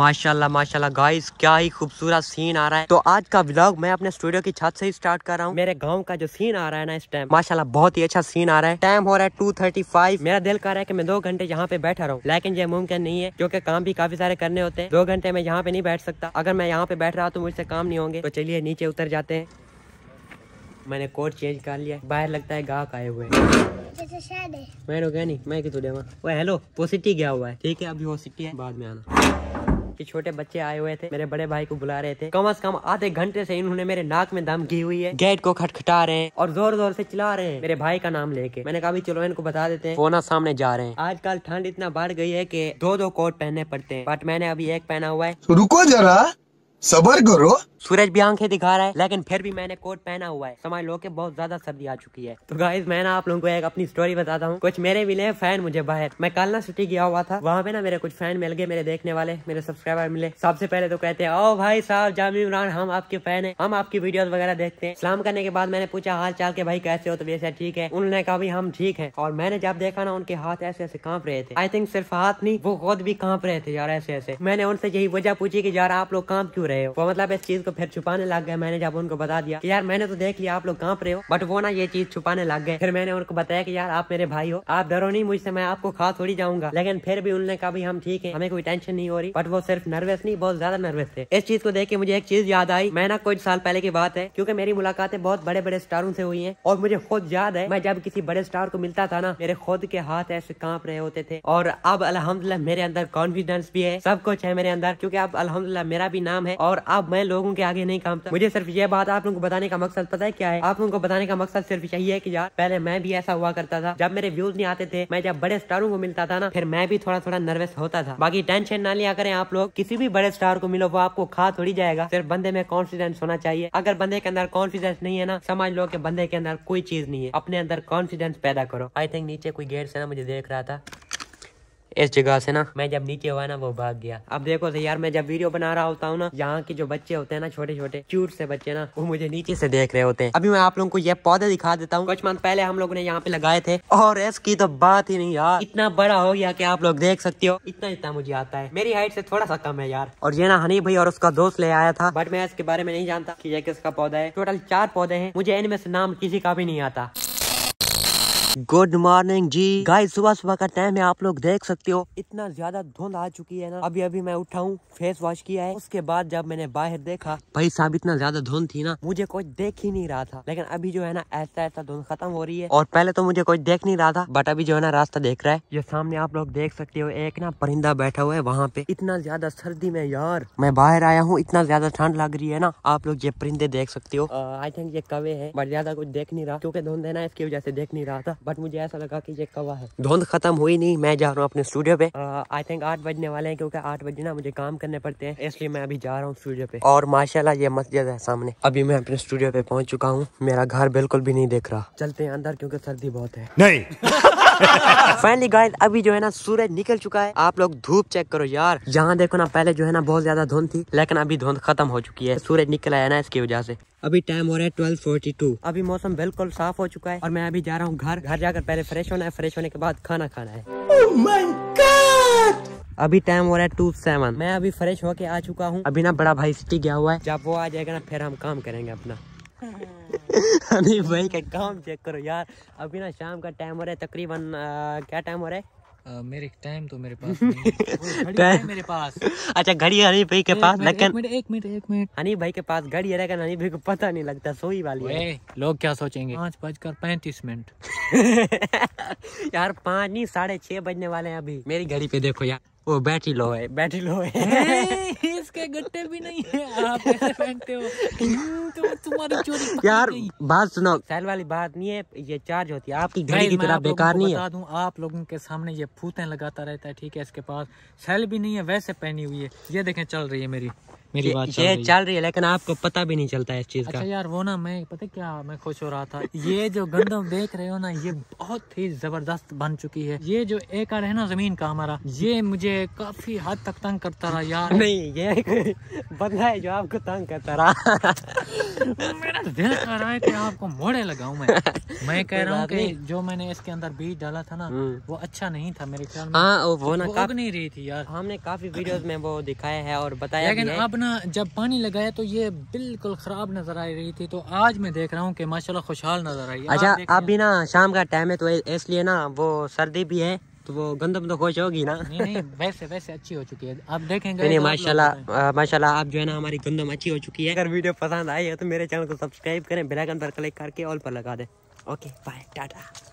माशाल्लाह माशाल्लाह गाइस क्या ही खूबसूरत सीन आ रहा है तो आज का ब्लॉग मैं अपने स्टूडियो की छत से ही स्टार्ट कर रहा हूँ मेरे गांव का जो सीन आ रहा है ना इस टाइम माशाल्लाह बहुत ही अच्छा सीन आ रहा है टाइम हो रहा है टू थर्टी फाइव मेरा दिल कर रहा है की मैं दो घंटे यहाँ पे बैठा रहा हूँ लेकिन ये मुमकिन नहीं है क्योंकि काम भी काफी सारे करने होते हैं दो घंटे में यहाँ पे नहीं बैठ सकता अगर मैं यहाँ पे बैठ रहा तो मुझसे काम नहीं होंगे तो चलिए नीचे उतर जाते हैं मैंने कोट चेंज कर लिया बाहर लगता है गाहक आए हुए मैं गया नहीं मैं कितने वो हेलो वो सिटी गया हुआ है ठीक है अभी वो सिटी है बाद में आना कि छोटे बच्चे आए हुए थे मेरे बड़े भाई को बुला रहे थे कम अज कम आधे घंटे से इन्होंने मेरे नाक में दम की हुई है गेट को खटखटा रहे हैं और जोर जोर से चिल्ला रहे हैं मेरे भाई का नाम लेके मैंने कहा चलो इनको बता देते हैं फोना सामने जा रहे हैं आजकल ठंड इतना बढ़ गई है की दो दो कोट पहनने पड़ते हैं बट मैंने अभी एक पहना हुआ है रुको जरा सबर करो सूरज भी आंखें दिखा रहा है लेकिन फिर भी मैंने कोट पहना हुआ है समझ लो के बहुत ज्यादा सर्दी आ चुकी है तो गाइज मैं ना आप लोगों को एक अपनी स्टोरी बताता हूँ कुछ मेरे मिले फैन मुझे बाहर मैं ना सिटी गया हुआ था वहाँ पे ना मेरे कुछ फैन मिल गए मेरे देखने वाले मेरे सब्सक्राइबर मिले सबसे पहले तो कहते हैं ओ भाई साहब जामी इमरान हम आपके फैन है हम आपकी वीडियो वगैरह देखते हैं सलाम करने के बाद मैंने पूछा हाल चाल के भाई कैसे हो तो ऐसे ठीक है उन्होंने कहा भी हम ठीक है और मैंने जब देखा ना उनके हाथ ऐसे ऐसे कांप रहे थे आई थिंक सिर्फ हाथ नहीं वो खुद भी कांप रहे थे यार ऐसे ऐसे मैंने उनसे यही वजह पूछी की यार आप लोग कांप क्यों रहे हो वो मतलब इस चीज को फिर छुपाने लग गए मैंने जब उनको बता दिया कि यार मैंने तो देख लिया आप लोग कांप रहे हो बट वो ना ये चीज छुपाने लग गए फिर मैंने उनको बताया कि यार आप मेरे भाई हो आप डरो नहीं मुझसे मैं आपको खा थोड़ी जाऊंगा लेकिन फिर भी उनने कहा भी हम ठीक है हमें कोई टेंशन नहीं हो रही बट वो सिर्फ नर्वस नहीं बहुत ज्यादा नर्वस थे इस चीज को देख के मुझे एक चीज याद आई मैं ना कुछ साल पहले की बात है क्योंकि मेरी मुलाकातें बहुत बड़े बड़े स्टारों से हुई है और मुझे खुद याद है मैं जब किसी बड़े स्टार को मिलता था ना मेरे खुद के हाथ ऐसे कांप रहे होते थे और अब अलहमदुल्ला मेरे अंदर कॉन्फिडेंस भी है सब कुछ है मेरे अंदर क्योंकि अब अलहमदुल्ला मेरा भी नाम है और अब मैं लोगों के आगे नहीं कामता मुझे सिर्फ ये बात आप लोगों को बताने का मकसद पता है क्या है आप लोगों को बताने का मकसद सिर्फ यही है कि यार पहले मैं भी ऐसा हुआ करता था जब मेरे व्यूज नहीं आते थे मैं जब बड़े स्टारों को मिलता था ना फिर मैं भी थोड़ा थोड़ा नर्वस होता था बाकी टेंशन ना लिया करें आप लोग किसी भी बड़े स्टार को मिलो वो आपको खा थोड़ी जाएगा सिर्फ बंदे में कॉन्फिडेंस होना चाहिए अगर बंदे के अंदर कॉन्फिडेंस नहीं है ना समझ लो कि बंदे के अंदर कोई चीज नहीं है अपने अंदर कॉन्फिडेंस पैदा करो आई थिंक नीचे कोई गेट से ना मुझे देख रहा था इस जगह से ना मैं जब नीचे हुआ ना वो भाग गया अब देखो तो यार मैं जब वीडियो बना रहा होता हूँ ना यहाँ के जो बच्चे होते हैं ना छोटे छोटे चूट से बच्चे ना वो मुझे नीचे से देख रहे होते हैं अभी मैं आप लोगों को ये पौधे दिखा देता हूँ कुछ मंथ पहले हम लोग ने यहाँ पे लगाए थे और इसकी तो बात ही नहीं यार इतना बड़ा हो गया की आप लोग देख सकते हो इतना इतना मुझे आता है मेरी हाइट से थोड़ा सा कम है यार और ये ना हनी भाई और उसका दोस्त ले आया था बट मैं इसके बारे में नहीं जानता की ये किसका पौधा है टोटल चार पौधे है मुझे इनमें से नाम किसी का भी नहीं आता गुड मॉर्निंग जी गाइस सुबह सुबह का टाइम है आप लोग देख सकते हो इतना ज्यादा धुंध आ चुकी है ना अभी अभी मैं उठा हूँ फेस वॉश किया है उसके बाद जब मैंने बाहर देखा भाई साहब इतना ज्यादा धुंध थी ना मुझे कुछ देख ही नहीं रहा था लेकिन अभी जो है ना ऐसा ऐसा धुंध खत्म हो रही है और पहले तो मुझे कुछ देख नहीं रहा था बट अभी जो है ना रास्ता देख रहा है ये सामने आप लोग देख सकते हो एक ना परिंदा बैठा हुआ है वहाँ पे इतना ज्यादा सर्दी में यार मैं बाहर आया हूँ इतना ज्यादा ठंड लग रही है ना आप लोग ये परिंदे देख सकते हो आई थिंक ये कवे है बट ज्यादा कुछ देख नहीं रहा क्योंकि धुंध है ना इसकी वजह से देख नहीं रहा था बट मुझे ऐसा लगा कि ये कवा है धुंध खत्म हुई नहीं मैं जा रहा हूँ अपने स्टूडियो पे आई uh, थिंक आठ बजने वाले हैं क्योंकि आठ बजे ना मुझे काम करने पड़ते हैं इसलिए मैं अभी जा रहा हूँ स्टूडियो पे और माशाल्लाह ये मस्जिद है सामने अभी मैं अपने स्टूडियो पे पहुँच चुका हूँ मेरा घर बिल्कुल भी नहीं देख रहा चलते हैं अंदर क्योंकि सर्दी बहुत है नहीं फाइनली गाइस अभी जो है ना सूरज निकल चुका है आप लोग धूप चेक करो यार यहाँ देखो ना पहले जो है ना बहुत ज्यादा धुंध थी लेकिन अभी धुंध खत्म हो चुकी है सूरज निकल आया ना इसकी वजह से अभी टाइम हो रहा है ट्वेल्व फोर्टी टू अभी मौसम बिल्कुल साफ हो चुका है और मैं अभी जा रहा हूँ घर घर जाकर पहले फ्रेश होना है फ्रेश होने के बाद खाना खाना है oh अभी टाइम हो रहा है टू सेवन मैं अभी फ्रेश होके आ चुका हूँ अभी ना बड़ा भाई सिटी गया हुआ है जब वो आ जाएगा ना फिर हम काम करेंगे अपना अभी भाई का काम चेक करो यार अभी ना शाम का टाइम हो रहा है तकरीबन क्या टाइम हो रहा है मेरे टाइम तो मेरे पास है मेरे पास अच्छा घड़ी हनी भाई के पास मिनट एक मिनट एक मिनट हनी भाई के पास घड़ी है हनी भाई को पता नहीं लगता सोई वाली है लोग क्या सोचेंगे पाँच बजकर पैंतीस मिनट यार पाँच नहीं साढ़े छह बजने वाले हैं अभी मेरी घड़ी पे देखो यार वो बैटरी लो है बैटरी लो है इसके गट्टे भी नहीं है आप ऐसे फेंकते हो तो तुम्हारी चोरी यार बात सुनो सैल वाली बात नहीं है ये चार्ज होती है आपकी घड़ी की तरह बेकार नहीं है बता दूं आप लोगों के सामने ये फूते लगाता रहता है ठीक है इसके पास सेल भी नहीं है वैसे पहनी हुई है ये देखें चल रही है मेरी मेरी बात ये चल रही है लेकिन आपको पता भी नहीं चलता इस चीज अच्छा यार वो ना मैं पता क्या मैं खुश हो रहा था ये जो गंदम देख रहे हो ना ये बहुत ही जबरदस्त बन चुकी है ये जो एकड़ है ना जमीन का हमारा ये मुझे काफी हद तक तंग करता रहा यार नहीं ये बंदा है जो आपको तंग करता रहा मेरा दिल कर रहा है की आपको मोड़े लगाऊ मैं मैं कह रहा हूँ की जो मैंने इसके अंदर बीज डाला था ना हम्म। वो अच्छा नहीं था मेरे ख्याल में हाँ, वो ना नहीं रही थी यार हमने काफी वीडियो में वो दिखाया है और बताया लेकिन अब रोज़ाना जब पानी लगाया तो ये बिल्कुल ख़राब नज़र आ रही थी तो आज मैं देख रहा हूँ कि माशाल्लाह खुशहाल नज़र आई अच्छा आप भी ना शाम का टाइम है तो इसलिए ना वो सर्दी भी है तो वो गंदम तो खुश होगी ना नहीं नहीं वैसे वैसे अच्छी हो चुकी है आप देखेंगे नहीं माशाल्लाह माशाल्लाह आप जो है ना हमारी गंदम अच्छी हो चुकी है अगर वीडियो पसंद आई है तो मेरे चैनल को सब्सक्राइब करें बेल आइकन पर क्लिक करके ऑल पर लगा दें ओके बाय टाटा